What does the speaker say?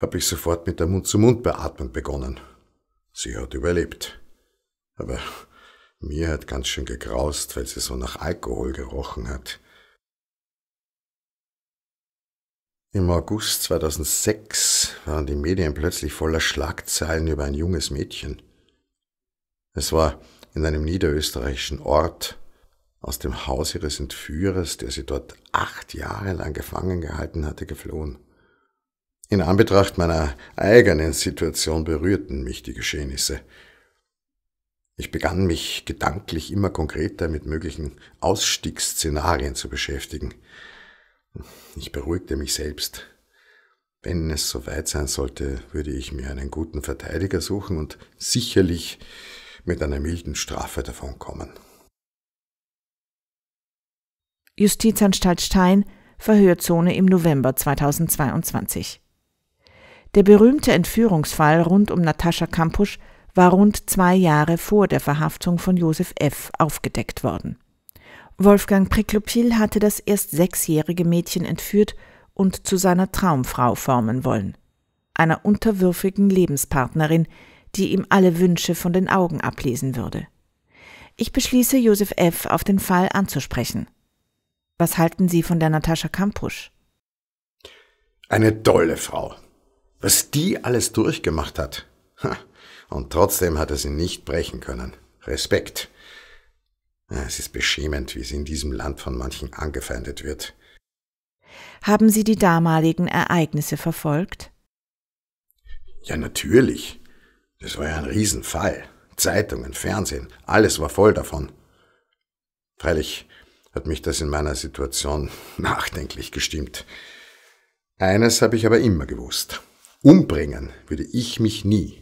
habe ich sofort mit der Mund-zu-Mund-Beatmung begonnen. Sie hat überlebt. Aber mir hat ganz schön gegraust, weil sie so nach Alkohol gerochen hat. Im August 2006 waren die Medien plötzlich voller Schlagzeilen über ein junges Mädchen. Es war in einem niederösterreichischen Ort aus dem Haus ihres Entführers, der sie dort acht Jahre lang gefangen gehalten hatte, geflohen. In Anbetracht meiner eigenen Situation berührten mich die Geschehnisse. Ich begann mich gedanklich immer konkreter mit möglichen Ausstiegsszenarien zu beschäftigen. Ich beruhigte mich selbst. Wenn es soweit sein sollte, würde ich mir einen guten Verteidiger suchen und sicherlich mit einer milden Strafe davonkommen. Justizanstalt Stein, Verhörzone im November 2022. Der berühmte Entführungsfall rund um Natascha Kampusch war rund zwei Jahre vor der Verhaftung von Josef F. aufgedeckt worden. Wolfgang Priklopil hatte das erst sechsjährige Mädchen entführt und zu seiner Traumfrau formen wollen, einer unterwürfigen Lebenspartnerin, die ihm alle Wünsche von den Augen ablesen würde. Ich beschließe, Josef F. auf den Fall anzusprechen. Was halten Sie von der Natascha Kampusch? Eine tolle Frau. Was die alles durchgemacht hat. Und trotzdem hat er sie nicht brechen können. Respekt. Es ist beschämend, wie sie in diesem Land von manchen angefeindet wird. Haben Sie die damaligen Ereignisse verfolgt? Ja, natürlich. Das war ja ein Riesenfall. Zeitungen, Fernsehen, alles war voll davon. Freilich hat mich das in meiner Situation nachdenklich gestimmt. Eines habe ich aber immer gewusst. Umbringen würde ich mich nie.